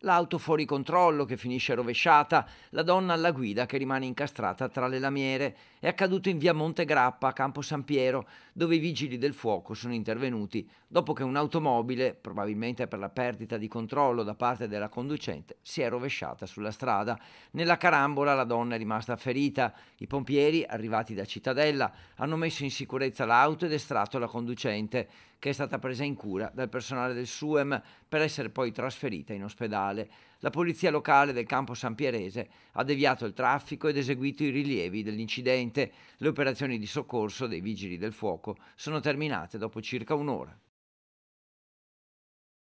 l'auto fuori controllo che finisce rovesciata, la donna alla guida che rimane incastrata tra le lamiere. È accaduto in via Montegrappa, a Campo San Piero, dove i vigili del fuoco sono intervenuti dopo che un'automobile, probabilmente per la perdita di controllo da parte della conducente, si è rovesciata sulla strada. Nella carambola la donna è rimasta ferita. I pompieri, arrivati da Cittadella, hanno messo in sicurezza l'auto ed estratto la conducente, che è stata presa in cura dal personale del SUEM per essere poi trasferita in ospedale statale, la polizia locale del campo San Pierese ha deviato il traffico ed eseguito i rilievi dell'incidente. Le operazioni di soccorso dei vigili del fuoco sono terminate dopo circa un'ora.